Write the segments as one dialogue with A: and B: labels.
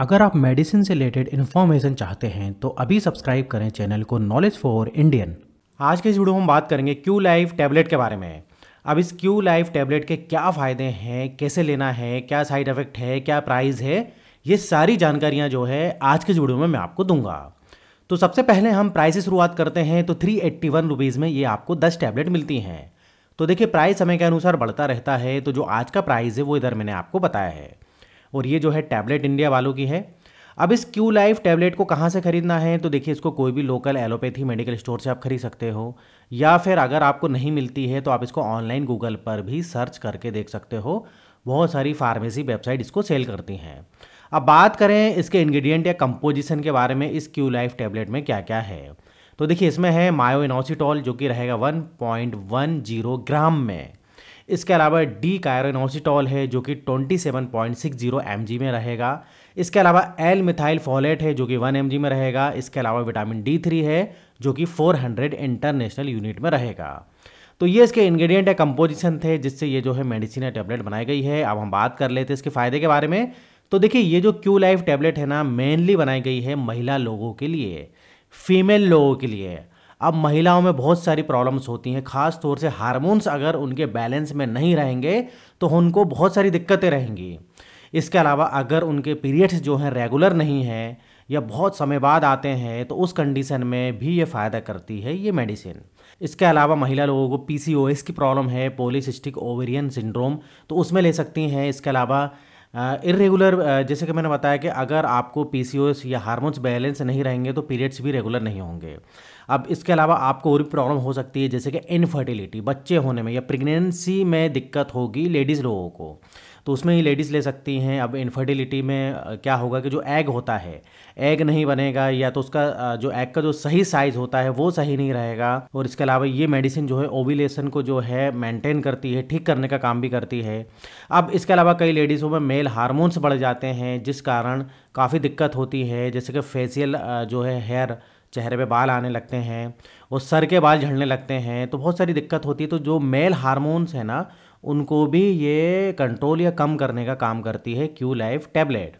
A: अगर आप मेडिसिन से रिलेटेड इन्फॉर्मेशन चाहते हैं तो अभी सब्सक्राइब करें चैनल को नॉलेज फॉर इंडियन आज के इस वीडियो में हम बात करेंगे क्यू लाइव टैबलेट के बारे में अब इस क्यू लाइव टैबलेट के क्या फ़ायदे हैं कैसे लेना है क्या साइड इफ़ेक्ट है क्या प्राइस है ये सारी जानकारियाँ जो है आज के इस वीडियो में मैं आपको दूंगा तो सबसे पहले हम प्राइस से शुरुआत करते हैं तो थ्री एट्टी वन रुपीज़ में ये आपको दस टैबलेट मिलती हैं तो देखिए प्राइस समय के अनुसार बढ़ता रहता है तो जो आज का प्राइस है वो इधर मैंने आपको बताया है और ये जो है टैबलेट इंडिया वालों की है अब इस क्यू लाइफ टैबलेट को कहाँ से खरीदना है तो देखिए इसको कोई भी लोकल एलोपैथी मेडिकल स्टोर से आप खरीद सकते हो या फिर अगर आपको नहीं मिलती है तो आप इसको ऑनलाइन गूगल पर भी सर्च करके देख सकते हो बहुत सारी फार्मेसी वेबसाइट इसको सेल करती हैं अब बात करें इसके इंग्रेडिएंट या कंपोजिशन के बारे में इस क्यू लाइफ टैबलेट में क्या क्या है तो देखिए इसमें है मायोइनोसिटॉल जो कि रहेगा 1.10 ग्राम में इसके अलावा डी कायरनोसिटॉल है जो कि 27.60 सेवन में रहेगा इसके अलावा एल मिथाइल फॉलेट है जो कि 1 एम में रहेगा इसके अलावा विटामिन डी थ्री है जो कि 400 इंटरनेशनल यूनिट में रहेगा तो ये इसके इंग्रेडिएंट या कंपोजिशन थे जिससे ये जो है मेडिसिन या टेबलेट बनाई गई है अब हम बात कर लेते हैं इसके फ़ायदे के बारे में तो देखिए ये जो क्यू लाइफ टैबलेट है ना मेनली बनाई गई है महिला लोगों के लिए फीमेल लोगों के लिए अब महिलाओं में बहुत सारी प्रॉब्लम्स होती हैं ख़ास तौर से हार्मोन्स अगर उनके बैलेंस में नहीं रहेंगे तो उनको बहुत सारी दिक्कतें रहेंगी इसके अलावा अगर उनके पीरियड्स जो हैं रेगुलर नहीं हैं या बहुत समय बाद आते हैं तो उस कंडीशन में भी ये फ़ायदा करती है ये मेडिसिन इसके अलावा महिला लोगों को पी की प्रॉब्लम है पोलिसिस्टिक ओवेरियन सिंड्रोम तो उसमें ले सकती हैं इसके अलावा इरेगुलर जैसे कि मैंने बताया कि अगर आपको पी या हार्मोन्स बैलेंस नहीं रहेंगे तो पीरियड्स भी रेगुलर नहीं होंगे अब इसके अलावा आपको और भी प्रॉब्लम हो सकती है जैसे कि इनफर्टिलिटी बच्चे होने में या प्रेगनेंसी में दिक्कत होगी लेडीज़ लोगों को तो उसमें ही लेडीज़ ले सकती हैं अब इनफर्टिलिटी में क्या होगा कि जो एग होता है एग नहीं बनेगा या तो उसका जो एग का जो सही साइज़ होता है वो सही नहीं रहेगा और इसके अलावा ये मेडिसिन जो है ओविलेशन को जो है मेंटेन करती है ठीक करने का काम भी करती है अब इसके अलावा कई लेडीज़ों में मेल हारमोन्स बढ़ जाते हैं जिस कारण काफ़ी दिक्कत होती है जैसे कि फेसियल जो है हेयर चेहरे पे बाल आने लगते हैं और सर के बाल झड़ने लगते हैं तो बहुत सारी दिक्कत होती है तो जो मेल हारमोन्स है ना उनको भी ये कंट्रोल या कम करने का काम करती है क्यू लाइफ टैबलेट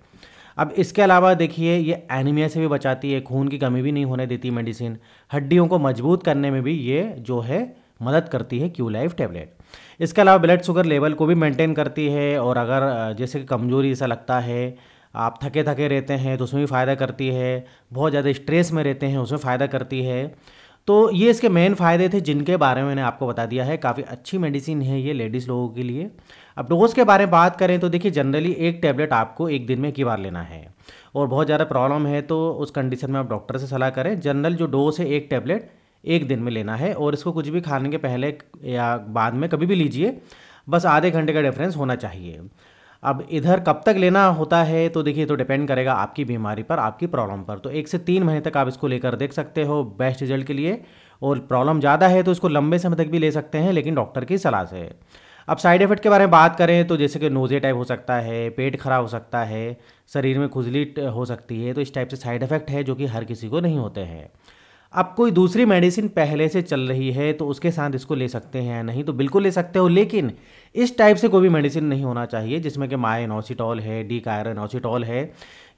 A: अब इसके अलावा देखिए ये एनीमिया से भी बचाती है खून की कमी भी नहीं होने देती मेडिसिन हड्डियों को मजबूत करने में भी ये जो है मदद करती है क्यू लाइफ टैबलेट इसके अलावा ब्लड शुगर लेवल को भी मेंटेन करती है और अगर जैसे कि कमजोरी ऐसा लगता है आप थके थके रहते हैं तो उसमें भी फ़ायदा करती है बहुत ज़्यादा स्ट्रेस में रहते हैं उसमें फ़ायदा करती है तो ये इसके मेन फ़ायदे थे जिनके बारे में मैंने आपको बता दिया है काफ़ी अच्छी मेडिसिन है ये लेडीज़ लोगों के लिए अब डोज़ के बारे में बात करें तो देखिए जनरली एक टैबलेट आपको एक दिन में एक बार लेना है और बहुत ज़्यादा प्रॉब्लम है तो उस कंडीशन में आप डॉक्टर से सलाह करें जनरल जो डोज़ है एक टैबलेट एक दिन में लेना है और इसको कुछ भी खाने के पहले या बाद में कभी भी लीजिए बस आधे घंटे का डिफरेंस होना चाहिए अब इधर कब तक लेना होता है तो देखिए तो डिपेंड करेगा आपकी बीमारी पर आपकी प्रॉब्लम पर तो एक से तीन महीने तक आप इसको लेकर देख सकते हो बेस्ट रिजल्ट के लिए और प्रॉब्लम ज़्यादा है तो इसको लंबे समय तक भी ले सकते हैं लेकिन डॉक्टर की सलाह से अब साइड इफेक्ट के बारे में बात करें तो जैसे कि नोजे टाइप हो सकता है पेट खराब हो सकता है शरीर में खुजली हो सकती है तो इस टाइप से साइड इफेक्ट है जो कि हर किसी को नहीं होते हैं अब कोई दूसरी मेडिसिन पहले से चल रही है तो उसके साथ इसको ले सकते हैं या नहीं तो बिल्कुल ले सकते हो लेकिन इस टाइप से कोई भी मेडिसिन नहीं होना चाहिए जिसमें कि नोसिटॉल है डी कायरनोसिटॉल है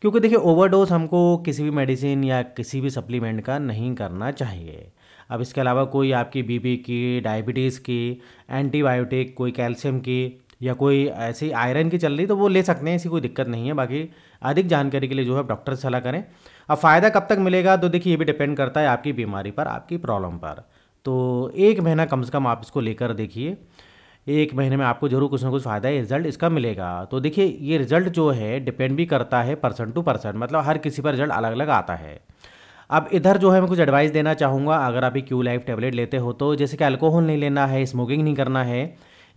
A: क्योंकि देखिए ओवरडोज हमको किसी भी मेडिसिन या किसी भी सप्लीमेंट का नहीं करना चाहिए अब इसके अलावा कोई आपकी बीपी की डायबिटीज़ की एंटीबायोटिक कोई कैल्शियम की या कोई ऐसी आयरन की चल रही तो वो ले सकते हैं ऐसी कोई दिक्कत नहीं है बाकी अधिक जानकारी के लिए जो है डॉक्टर से सलाह करें अब फ़ायदा कब तक मिलेगा तो देखिए ये भी डिपेंड करता है आपकी बीमारी पर आपकी प्रॉब्लम पर तो एक महीना कम से कम आप इसको लेकर देखिए एक महीने में आपको जरूर कुछ ना कुछ फ़ायदा रिजल्ट इसका मिलेगा तो देखिए ये रिजल्ट जो है डिपेंड भी करता है पर्सन टू पर्सन मतलब हर किसी पर रिजल्ट अलग अलग आता है अब इधर जो है मैं कुछ एडवाइस देना चाहूँगा अगर आप क्यू लाइफ टैबलेट लेते हो तो जैसे कि अल्कोहल नहीं लेना है स्मोकिंग नहीं करना है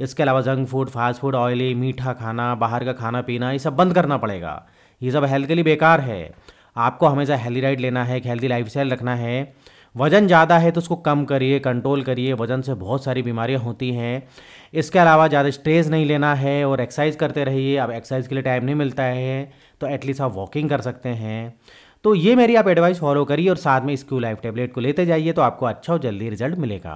A: इसके अलावा junk food fast food oily मीठा खाना बाहर का खाना पीना ये सब बंद करना पड़ेगा ये सब हेल्थ के लिए बेकार है आपको हमेशा हेल्दी डाइट लेना है एक हेल्दी लाइफ रखना है वज़न ज़्यादा है तो उसको कम करिए कंट्रोल करिए वज़न से बहुत सारी बीमारियाँ होती हैं इसके अलावा ज़्यादा स्ट्रेस नहीं लेना है और एक्सरसाइज करते रहिए अब एक्सरसाइज के लिए टाइम नहीं मिलता है तो एटलीस्ट आप वॉकिंग कर सकते हैं तो ये मेरी आप एडवाइस फॉलो करिए और साथ में स्क्यू लाइफ टैबलेट को लेते जाइए तो आपको अच्छा और जल्दी रिजल्ट मिलेगा